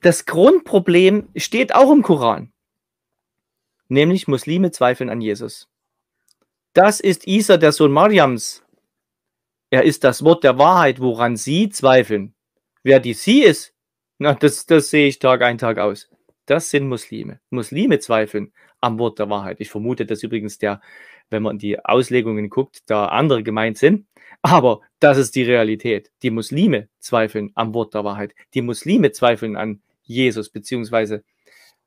das Grundproblem steht auch im Koran. Nämlich Muslime zweifeln an Jesus. Das ist Isa, der Sohn Mariams. Er ist das Wort der Wahrheit, woran sie zweifeln. Wer die sie ist, na, das, das sehe ich Tag ein, Tag aus. Das sind Muslime. Muslime zweifeln am Wort der Wahrheit. Ich vermute, dass übrigens der, wenn man die Auslegungen guckt, da andere gemeint sind. Aber das ist die Realität. Die Muslime zweifeln am Wort der Wahrheit. Die Muslime zweifeln an Jesus, beziehungsweise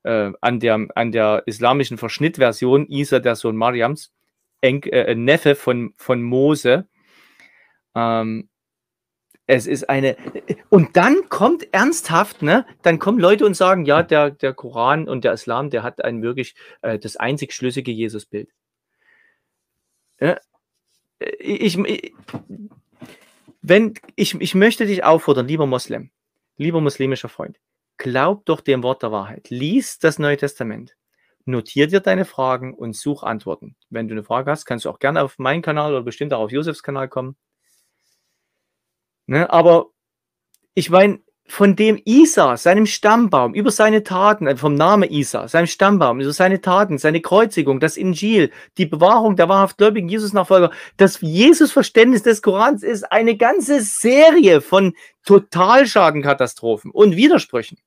äh, an, der, an der islamischen Verschnittversion Isa, der Sohn Mariams, Enk, äh, äh, Neffe von, von Mose. Ähm, es ist eine. Und dann kommt ernsthaft, ne? Dann kommen Leute und sagen, ja, der, der Koran und der Islam, der hat ein wirklich äh, das einzig schlüssige Jesusbild. Ja? Äh, äh, ich, ich, wenn, ich, ich möchte dich auffordern, lieber Moslem, lieber muslimischer Freund, Glaub doch dem Wort der Wahrheit. Lies das Neue Testament. Notier dir deine Fragen und such Antworten. Wenn du eine Frage hast, kannst du auch gerne auf meinen Kanal oder bestimmt auch auf Josefs Kanal kommen. Ne? Aber ich meine, von dem Isa, seinem Stammbaum, über seine Taten, äh, vom Namen Isa, seinem Stammbaum, über seine Taten, seine Kreuzigung, das Injil, die Bewahrung der wahrhaft gläubigen Jesus-Nachfolger, das Jesus-Verständnis des Korans ist eine ganze Serie von Totalschadenkatastrophen und Widersprüchen.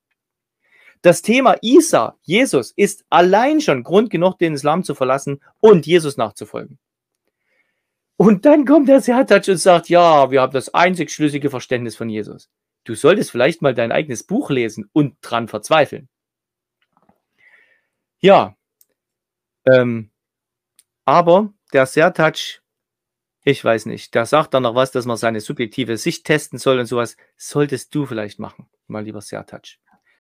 Das Thema Isa, Jesus, ist allein schon Grund genug, den Islam zu verlassen und Jesus nachzufolgen. Und dann kommt der Sertac und sagt, ja, wir haben das einzig schlüssige Verständnis von Jesus. Du solltest vielleicht mal dein eigenes Buch lesen und dran verzweifeln. Ja, ähm, aber der Sertac, ich weiß nicht, der sagt dann noch was, dass man seine subjektive Sicht testen soll und sowas. Solltest du vielleicht machen, mein lieber Sertac.